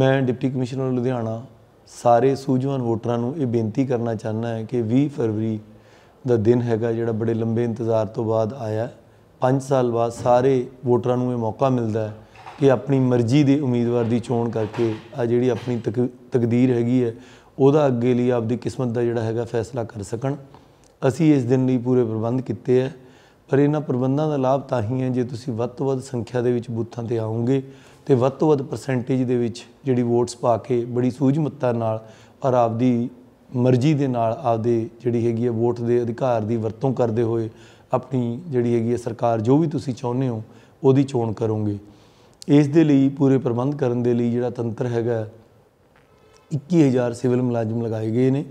ਮੈਂ deputy commissioner Ludhiana ਸਾਰੇ ਸੂਝਵਾਨ ਵੋਟਰਾਂ ਨੂੰ ਇਹ ਬੇਨਤੀ ਕਰਨਾ ਚਾਹੁੰਦਾ ਹੈ ਕਿ 20 ਫਰਵਰੀ ਦਾ ਦਿਨ ਹੈਗਾ ਜਿਹੜਾ ਬੜੇ ਲੰਬੇ ਇੰਤਜ਼ਾਰ ਤੋਂ ਬਾਅਦ ਆਇਆ 5 ਸਾਲ ਬਾਅਦ ਸਾਰੇ ਵੋਟਰਾਂ ਨੂੰ ਇਹ ਮੌਕਾ ਮਿਲਦਾ ਹੈ ਕਿ ਆਪਣੀ ਮਰਜ਼ੀ ਦੇ ਉਮੀਦਵਾਰ ਦੀ ਚੋਣ ਕਰਕੇ ਆ ਜਿਹੜੀ ਆਪਣੀ ਤਕਦੀਰ ਹੈਗੀ ਹੈ ਉਹਦਾ ਅੱਗੇ ਲਈ ਆਪਦੀ ਕਿਸਮਤ ਦਾ ਜਿਹੜਾ ਹੈਗਾ ਫੈਸਲਾ ਕਰ ਸਕਣ ਅਸੀਂ ਇਸ ਦਿਨ ਲਈ ਪੂਰੇ ਪ੍ਰਬੰਧ ਕੀਤੇ ਹੈ ਪਰ ਇਹਨਾਂ ਪ੍ਰਬੰਧਾਂ ਦਾ ਲਾਭ ਤਾਂ ਹੀ ਹੈ ਜੇ ਤੁਸੀਂ ਵੱਧ ਤੋਂ ਵੱਧ ਸੰਖਿਆ ਦੇ ਵਿੱਚ ਬੂਥਾਂ ਤੇ ਆਉਂਗੇ ਤੇ ਵੱਧ ਤੋਂ ਵੱਧ ਪਰਸੈਂਟੇਜ ਦੇ ਵਿੱਚ ਜਿਹੜੀ ਵੋਟਸ ਪਾ ਕੇ ਬੜੀ ਸੂਝਮਤਾ ਨਾਲ ਔਰ ਆਪਦੀ ਮਰਜ਼ੀ ਦੇ ਨਾਲ ਆਪਦੇ ਜਿਹੜੀ ਹੈਗੀ ਹੈ ਵੋਟ ਦੇ ਅਧਿਕਾਰ ਦੀ ਵਰਤੋਂ ਕਰਦੇ ਹੋਏ ਆਪਣੀ ਜਿਹੜੀ ਹੈਗੀ ਹੈ ਸਰਕਾਰ ਜੋ ਵੀ ਤੁਸੀਂ ਚਾਹੁੰਦੇ ਹੋ ਉਹਦੀ ਚੋਣ ਕਰੋਗੇ ਇਸ ਦੇ ਲਈ ਪੂਰੇ ਪ੍ਰਬੰਧ ਕਰਨ ਦੇ ਲਈ ਜਿਹੜਾ ਤੰਤਰ ਹੈਗਾ 21000 ਸਿਵਲ ਮੁਲਾਜ਼ਮ ਲਗਾਏ ਗਏ ਨੇ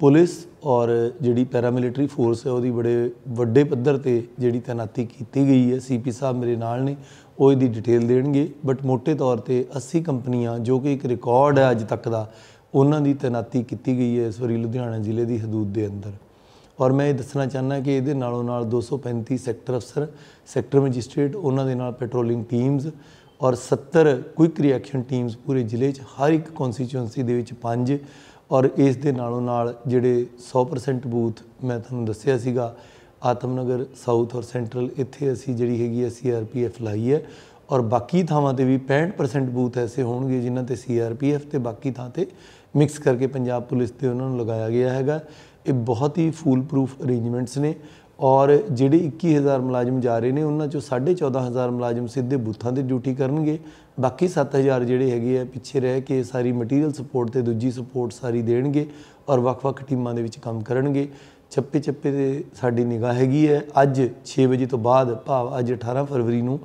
ਪੁਲਿਸ ਔਰ ਜਿਹੜੀ ਪੈਰਾਮਿਲਟਰੀ ਫੋਰਸ ਹੈ ਉਹਦੀ ਬੜੇ ਵੱਡੇ ਪੱਧਰ ਤੇ ਜਿਹੜੀ ਤਨਾਤੀ ਕੀਤੀ ਗਈ ਹੈ ਸੀਪੀ ਸਾਹਿਬ ਮੇਰੇ ਨਾਲ ਨੇ ਉਹ ਇਹਦੀ ਡਿਟੇਲ ਦੇਣਗੇ ਬਟ ਮੋٹے ਤੌਰ ਤੇ 80 ਕੰਪਨੀਆਂ ਜੋ ਕਿ ਇੱਕ ਰਿਕਾਰਡ ਹੈ ਅੱਜ ਤੱਕ ਦਾ ਉਹਨਾਂ ਦੀ ਤਨਾਤੀ ਕੀਤੀ ਗਈ ਹੈ ਇਸ ਵਾਰੀ ਲੁਧਿਆਣਾ ਜ਼ਿਲ੍ਹੇ ਦੀ ਹਦੂਦ ਦੇ ਅੰਦਰ ਔਰ ਮੈਂ ਇਹ ਦੱਸਣਾ ਚਾਹੁੰਦਾ ਕਿ ਇਹਦੇ ਨਾਲੋਂ ਨਾਲ 235 ਸੈਕਟਰ ਅਫਸਰ ਸੈਕਟਰ ਮੈਜਿਸਟ੍ਰੇਟ ਉਹਨਾਂ ਦੇ ਨਾਲ ਪੈਟਰੋਲਿੰਗ ਟੀਮਸ ਔਰ 70 ਕੁਇਕ ਰਿਐਕਸ਼ਨ ਟੀਮਸ ਪੂਰੇ ਜ਼ਿਲ੍ਹੇ 'ਚ ਹਰ ਇੱਕ ਕਨਸਟੀਚੁਐਂਸੀ ਦੇ ਵਿੱਚ ਪੰਜ ਔਰ ਇਸ ਦੇ ਨਾਲੋਂ ਨਾਲ ਜਿਹੜੇ 100% ਬੂਥ ਮੈਂ ਤੁਹਾਨੂੰ ਦੱਸਿਆ ਸੀਗਾ ਆਤਮਨਗਰ ਸਾਊਥ ਔਰ ਸੈਂਟਰਲ ਇੱਥੇ ਅਸੀਂ ਜਿਹੜੀ ਹੈਗੀ ਹੈ ਸੀਆਰਪੀਐਫ ਲਾਈ ਹੈ ਔਰ ਬਾਕੀ ਥਾਵਾਂ ਤੇ ਵੀ 65% ਬੂਥ ਐਸੇ ਹੋਣਗੇ ਜਿਨ੍ਹਾਂ ਤੇ ਸੀਆਰਪੀਐਫ ਤੇ ਬਾਕੀ ਥਾਂ ਤੇ ਮਿਕਸ ਕਰਕੇ ਪੰਜਾਬ ਪੁਲਿਸ ਤੇ ਉਹਨਾਂ ਨੂੰ ਲਗਾਇਆ ਗਿਆ ਹੈਗਾ ਇਹ ਬਹੁਤ ਹੀ ਫੂਲ ਪ੍ਰੂਫ ਅਰੇਂਜਮੈਂਟਸ ਨੇ ਔਰ ਜਿਹੜੇ 21000 ਮੁਲਾਜ਼ਮ ਜਾ ਰਹੇ ਨੇ ਉਹਨਾਂ ਚੋਂ 14500 ਮੁਲਾਜ਼ਮ ਸਿੱਧੇ ਬੁੱਥਾਂ ਤੇ ਡਿਊਟੀ ਕਰਨਗੇ ਬਾਕੀ 7000 ਜਿਹੜੇ ਹੈਗੇ ਆ ਪਿੱਛੇ ਰਹਿ ਕੇ ਸਾਰੀ ਮਟੀਰੀਅਲ ਸਪੋਰਟ ਤੇ ਦੂਜੀ ਸਪੋਰਟ ਸਾਰੀ ਦੇਣਗੇ ਔਰ ਵੱਖ-ਵੱਖ ਟੀਮਾਂ ਦੇ ਵਿੱਚ ਕੰਮ ਕਰਨਗੇ ਚੱਪੇ ਚੱਪੇ ਤੇ ਸਾਡੀ ਨਿਗਾਹ ਹੈਗੀ ਹੈ ਅੱਜ 6 ਵਜੇ ਤੋਂ ਬਾਅਦ ਭਾਵ ਅੱਜ 18 ਫਰਵਰੀ ਨੂੰ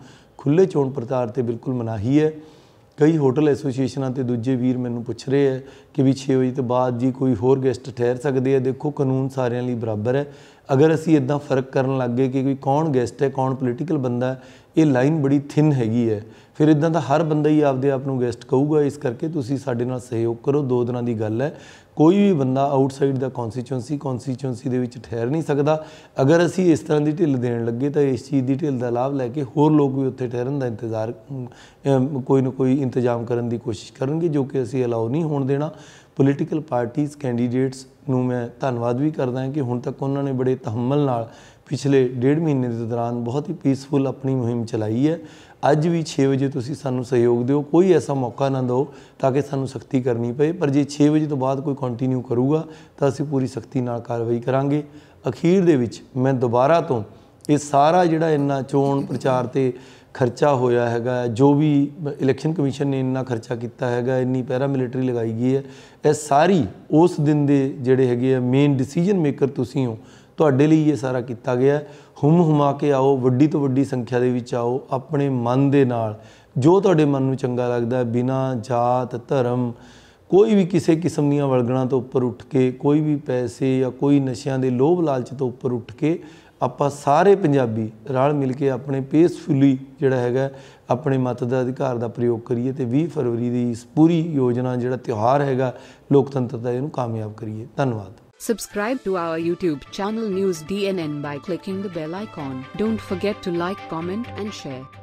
ਖੁੱਲੇ ਚੋਣ ਪ੍ਰਚਾਰ ਤੇ ਬਿਲਕੁਲ ਮਨਾਹੀ ਹੈ ਕਈ ਹੋਟਲ ਐਸੋਸੀਏਸ਼ਨਾਂ ਤੇ ਦੂਜੇ ਵੀਰ ਮੈਨੂੰ ਪੁੱਛ ਰਹੇ ਆ ਕਿ ਵੀ 6 ਵਜੇ ਤੋਂ ਬਾਅਦ ਜੀ ਕੋਈ ਹੋਰ ਗੈਸਟ ਠਹਿਰ ਸਕਦੇ ਆ ਦੇਖੋ ਕਾਨੂੰਨ ਸਾਰਿਆਂ ਲਈ ਬਰਾਬਰ ਹੈ ਅਗਰ ਅਸੀਂ ਇਦਾਂ ਫਰਕ ਕਰਨ ਲੱਗ ਗਏ ਕਿ ਕੋਈ ਕੌਣ ਗੈਸਟ ਹੈ ਕੌਣ ਪੋਲੀਟੀਕਲ ਬੰਦਾ ਹੈ ਇਹ ਲਾਈਨ ਬੜੀ ਥਿਨ ਹੈਗੀ ਹੈ ਫਿਰ ਇਦਾਂ ਦਾ ਹਰ ਬੰਦਾ ਹੀ ਆਪਦੇ ਆਪ ਨੂੰ ਗੈਸਟ ਕਹੂਗਾ ਇਸ ਕਰਕੇ ਤੁਸੀਂ ਸਾਡੇ ਨਾਲ ਸਹਿਯੋਗ ਕਰੋ ਦੋ ਦਿਨਾਂ ਦੀ ਗੱਲ ਹੈ ਕੋਈ ਵੀ ਬੰਦਾ ਆਊਟਸਾਈਡ ਦਾ ਕਨਸਟੀਚੁਐਂਸੀ ਕਨਸਟੀਚੁਐਂਸੀ ਦੇ ਵਿੱਚ ਠਹਿਰ ਨਹੀਂ ਸਕਦਾ ਅਗਰ ਅਸੀਂ ਇਸ ਤਰ੍ਹਾਂ ਦੀ ਢਿੱਲ ਦੇਣ ਲੱਗੇ ਤਾਂ ਇਸ ਚੀਜ਼ ਦੀ ਢਿੱਲ ਦਾ ਲਾਭ ਲੈ ਕੇ ਹੋਰ ਲੋਕ ਵੀ ਉੱਥੇ ਠਹਿਰਨ ਦਾ ਇੰਤਜ਼ਾਰ ਕੋਈ ਨਾ ਕੋਈ ਇੰਤਜ਼ਾਮ ਕਰਨ ਦੀ ਕੋਸ਼ਿਸ਼ ਕਰਨਗੇ ਜੋ ਕਿ ਅਸੀਂ ਅਲਾਉ ਨਹੀਂ ਹੋਣ ਦੇਣਾ ਪੋਲੀਟੀਕਲ ਪਾਰਟੀਆਂ ਕੈਂਡੀਡੇਟਸ ਨੂੰ ਮੈਂ ਧੰਨਵਾਦ ਵੀ ਕਰਦਾ ਹਾਂ ਕਿ ਹੁਣ ਤੱਕ ਉਹਨਾਂ ਨੇ ਬੜੇ ਤਹਮਲ ਨਾਲ ਪਿਛਲੇ ਡੇਢ ਮਹੀਨੇ ਦੇ ਦੌਰਾਨ ਬਹੁਤ ਹੀ ਪੀਸਫੁਲ ਆਪਣੀ ਮੁਹਿੰਮ ਚਲਾਈ ਹੈ ਅੱਜ ਵੀ 6 ਵਜੇ ਤੁਸੀਂ ਸਾਨੂੰ ਸਹਿਯੋਗ ਦਿਓ ਕੋਈ ਐਸਾ ਮੌਕਾ ਨਾ ਦਿਓ ਤਾਂ ਕਿ ਸਾਨੂੰ ਸਖਤੀ ਕਰਨੀ ਪਏ ਪਰ ਜੇ 6 ਵਜੇ ਤੋਂ ਬਾਅਦ ਕੋਈ ਕੰਟੀਨਿਊ ਕਰੂਗਾ ਤਾਂ ਅਸੀਂ ਪੂਰੀ ਸਖਤੀ ਨਾਲ ਕਾਰਵਾਈ ਕਰਾਂਗੇ ਅਖੀਰ ਦੇ ਵਿੱਚ ਮੈਂ ਦੁਬਾਰਾ ਤੋਂ ਇਹ ਸਾਰਾ ਜਿਹੜਾ ਇੰਨਾ ਚੋਣ ਪ੍ਰਚਾਰ ਤੇ ਖਰਚਾ ਹੋਇਆ ਹੈਗਾ ਜੋ ਵੀ ਇਲੈਕਸ਼ਨ ਕਮਿਸ਼ਨ ਨੇ ਇੰਨਾ ਖਰਚਾ ਕੀਤਾ ਹੈਗਾ ਇੰਨੀ ਪੈਰਾ ਮਿਲਟਰੀ ਲਗਾਈ ਗਈ ਹੈ ਇਹ ਸਾਰੀ ਉਸ ਦਿਨ ਦੇ ਜਿਹੜੇ ਹੈਗੇ ਆ ਮੇਨ ਡਿਸੀਜਨ ਮੇਕਰ ਤੁਸੀਂ ਹੋ ਤੁਹਾਡੇ ਲਈ ਇਹ ਸਾਰਾ ਕੀਤਾ ਗਿਆ ਹੁਮ ਹੁਮਾ ਕੇ ਆਓ ਵੱਡੀ ਤੋਂ ਵੱਡੀ ਸੰਖਿਆ ਦੇ ਵਿੱਚ ਆਓ ਆਪਣੇ ਮਨ ਦੇ ਨਾਲ ਜੋ ਤੁਹਾਡੇ ਮਨ ਨੂੰ ਚੰਗਾ ਲੱਗਦਾ ਹੈ ਬਿਨਾ ਜਾਤ ਧਰਮ ਕੋਈ ਵੀ ਕਿਸੇ ਕਿਸਮ ਦੀਆਂ ਵਲਗਣਾ ਤੋਂ ਉੱਪਰ ਉੱਠ ਕੇ ਕੋਈ ਵੀ ਪੈਸੇ ਜਾਂ ਕੋਈ ਨਸ਼ਿਆਂ ਦੇ ਲੋਭ ਲਾਲਚ ਤੋਂ ਉੱਪਰ ਉੱਠ ਕੇ ਆਪਾਂ ਸਾਰੇ ਪੰਜਾਬੀ ਰਲ ਮਿਲ ਕੇ ਆਪਣੇ ਪੀਸਫੁਲੀ ਜਿਹੜਾ ਹੈਗਾ ਆਪਣੇ ਮਤ ਦਾ ਅਧਿਕਾਰ ਦਾ ਪ੍ਰਯੋਗ ਕਰੀਏ ਤੇ 20 ਫਰਵਰੀ ਦੀ ਇਸ ਪੂਰੀ ਯੋਜਨਾ ਜਿਹੜਾ ਤਿਉਹਾਰ ਹੈਗਾ ਲੋਕਤੰਤਰ ਦਾ ਇਹਨੂੰ ਕਾਮਯਾਬ ਕਰੀਏ ਧੰਨਵਾਦ subscribe to our YouTube channel news DNN by clicking the bell icon don't forget to like comment and share